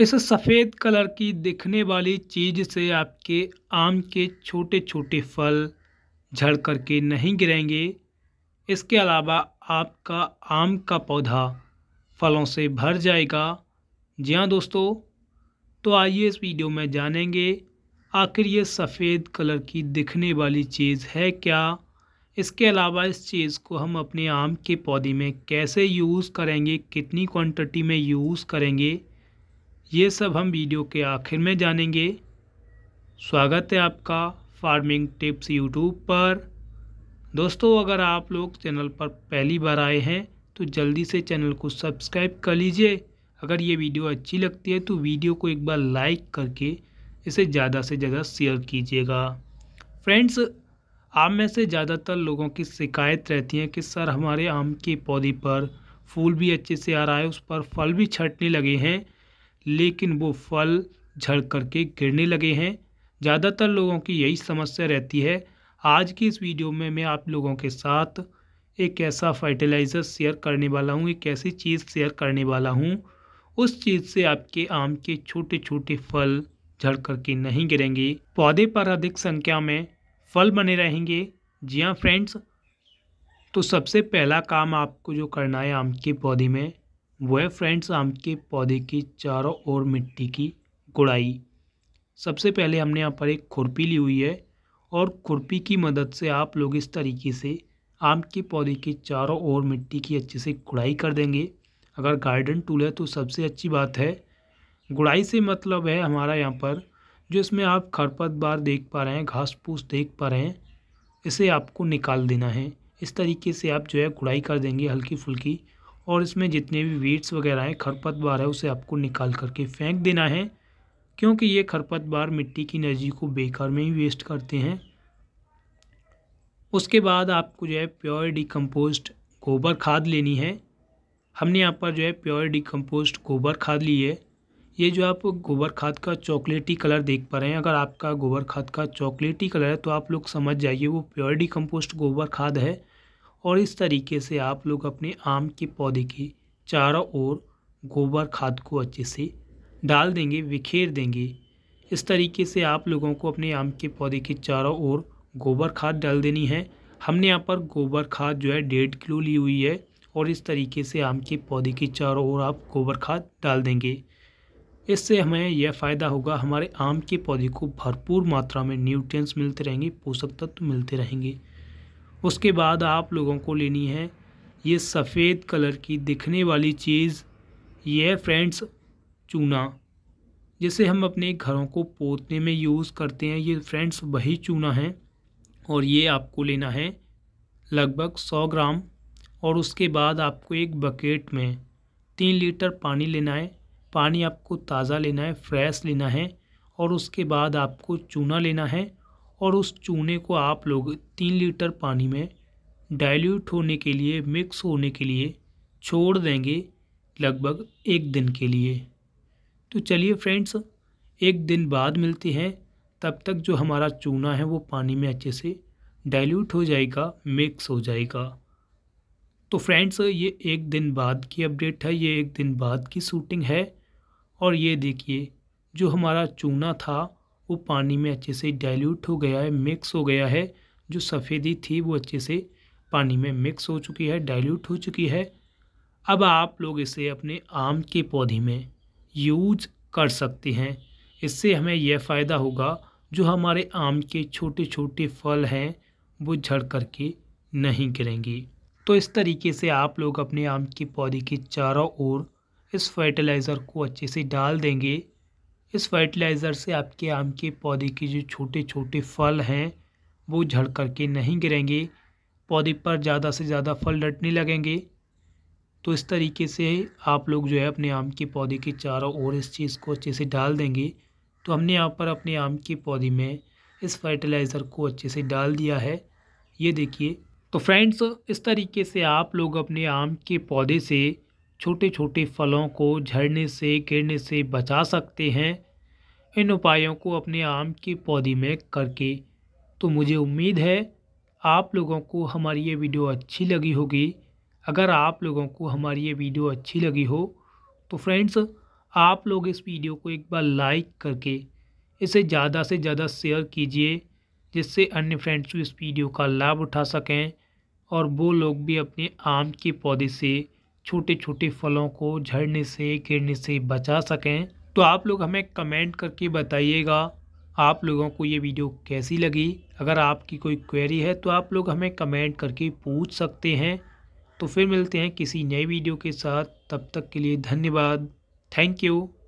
इस सफ़ेद कलर की दिखने वाली चीज़ से आपके आम के छोटे छोटे फल झड़ करके नहीं गिरेंगे इसके अलावा आपका आम का पौधा फलों से भर जाएगा जी हाँ दोस्तों तो आइए इस वीडियो में जानेंगे आखिर ये सफ़ेद कलर की दिखने वाली चीज़ है क्या इसके अलावा इस चीज़ को हम अपने आम के पौधे में कैसे यूज़ करेंगे कितनी क्वांटिटी में यूज़ करेंगे ये सब हम वीडियो के आखिर में जानेंगे स्वागत है आपका फार्मिंग टिप्स यूट्यूब पर दोस्तों अगर आप लोग चैनल पर पहली बार आए हैं तो जल्दी से चैनल को सब्सक्राइब कर लीजिए अगर ये वीडियो अच्छी लगती है तो वीडियो को एक बार लाइक करके इसे ज़्यादा से ज़्यादा शेयर कीजिएगा फ्रेंड्स आप में से ज़्यादातर लोगों की शिकायत रहती है कि सर हमारे आम के पौधे पर फूल भी अच्छे से आ रहा है उस पर फल भी छटने लगे हैं लेकिन वो फल झड़ करके गिरने लगे हैं ज़्यादातर लोगों की यही समस्या रहती है आज की इस वीडियो में मैं आप लोगों के साथ एक ऐसा फर्टिलाइज़र शेयर करने वाला हूँ एक ऐसी चीज़ शेयर करने वाला हूँ उस चीज़ से आपके आम के छोटे छोटे फल झड़ करके नहीं गिरेंगे पौधे पर अधिक संख्या में फल बने रहेंगे जी हाँ फ्रेंड्स तो सबसे पहला काम आपको जो करना है आम के पौधे में वह फ्रेंड्स आम के पौधे की चारों ओर मिट्टी की गुड़ाई सबसे पहले हमने यहाँ पर एक खुरपी ली हुई है और खुरपी की मदद से आप लोग इस तरीके से आम के पौधे के चारों ओर मिट्टी की अच्छे से गुड़ाई कर देंगे अगर गार्डन टूल है तो सबसे अच्छी बात है गुड़ाई से मतलब है हमारा यहाँ पर जो इसमें आप खरपतवार देख पा रहे हैं घास फूस देख पा रहे हैं इसे आपको निकाल देना है इस तरीके से आप जो है गुड़ाई कर देंगे हल्की फुल्की और इसमें जितने भी वीड्स वगैरह हैं खरपतवार है उसे आपको निकाल करके फेंक देना है क्योंकि ये खरपतवार मिट्टी की एनर्जी को बेकार में ही वेस्ट करते हैं उसके बाद आपको जो है प्योर डिकम्पोस्ट गोबर खाद लेनी है हमने यहाँ पर जो है प्योर डिकम्पोस्ट गोबर खाद ली है ये जो आप गोबर खाद का चॉकलेटी कलर देख पा रहे हैं अगर आपका गोबर खाद का चॉकलेटी कलर है तो आप लोग समझ जाइए वो प्योर डिकम्पोस्ट गोबर खाद है और इस तरीके से आप लोग अपने आम के पौधे के चारों ओर गोबर खाद को अच्छे से डाल देंगे बिखेर देंगे इस तरीके से आप लोगों को अपने आम के पौधे के चारों ओर गोबर खाद डाल देनी है हमने यहाँ पर गोबर खाद जो है डेढ़ किलो ली हुई है और इस तरीके से आम के पौधे के चारों ओर आप गोबर खाद डाल देंगे इससे हमें यह फ़ायदा होगा हमारे आम के पौधे को भरपूर मात्रा में न्यूट्रिएंट्स मिलते रहेंगे पोषक तत्व मिलते रहेंगे उसके बाद आप लोगों को लेनी है ये सफ़ेद कलर की दिखने वाली चीज़ यह फ्रेंड्स चूना जिसे हम अपने घरों को पोतने में यूज़ करते हैं ये फ्रेंड्स वही चूना है और ये आपको लेना है लगभग सौ ग्राम और उसके बाद आपको एक बकेट में तीन लीटर पानी लेना है पानी आपको ताज़ा लेना है फ्रेश लेना है और उसके बाद आपको चूना लेना है और उस चूने को आप लोग तीन लीटर पानी में डाइल्यूट होने के लिए मिक्स होने के लिए छोड़ देंगे लगभग एक दिन के लिए तो चलिए फ्रेंड्स एक दिन बाद मिलते हैं तब तक जो हमारा चूना है वो पानी में अच्छे से डाइल्यूट हो जाएगा मिक्स हो जाएगा तो फ्रेंड्स ये एक दिन बाद की अपडेट है ये एक दिन बाद की शूटिंग है और ये देखिए जो हमारा चूना था वो पानी में अच्छे से डाइल्यूट हो गया है मिक्स हो गया है जो सफ़ेदी थी वो अच्छे से पानी में मिक्स हो चुकी है डाइल्यूट हो चुकी है अब आप लोग इसे अपने आम के पौधे में यूज कर सकते हैं इससे हमें यह फ़ायदा होगा जो हमारे आम के छोटे छोटे फल हैं वो झड़ कर के नहीं गिरेंगे तो इस तरीके से आप लोग अपने आम के पौधे के चारों ओर इस फर्टिलाइज़र को अच्छे से डाल देंगे इस फर्टिलाइज़र से आपके आम के पौधे के जो छोटे छोटे फल हैं वो झड़ करके नहीं गिरेंगे पौधे पर ज़्यादा से ज़्यादा फल डटने लगेंगे तो इस तरीके से आप लोग जो है अपने आम के पौधे के चारों ओर इस चीज़ को अच्छे से डाल देंगे तो हमने यहाँ पर अपने आम के पौधे में इस फर्टिलाइज़र को अच्छे से डाल दिया है ये देखिए तो फ्रेंड्स इस तरीके से आप लोग अपने आम के पौधे से छोटे छोटे फलों को झड़ने से गिरने से बचा सकते हैं इन उपायों को अपने आम के पौधे में करके तो मुझे उम्मीद है आप लोगों को हमारी ये वीडियो अच्छी लगी होगी अगर आप लोगों को हमारी ये वीडियो अच्छी लगी हो तो फ्रेंड्स आप लोग इस वीडियो को एक बार लाइक करके इसे ज़्यादा से ज़्यादा शेयर कीजिए जिससे अन्य फ्रेंड्स भी इस वीडियो का लाभ उठा सकें और वो लोग भी अपने आम के पौधे से छोटे छोटे फलों को झड़ने से गिरने से बचा सकें तो आप लोग हमें कमेंट करके बताइएगा आप लोगों को ये वीडियो कैसी लगी अगर आपकी कोई क्वेरी है तो आप लोग हमें कमेंट करके पूछ सकते हैं तो फिर मिलते हैं किसी नए वीडियो के साथ तब तक के लिए धन्यवाद थैंक यू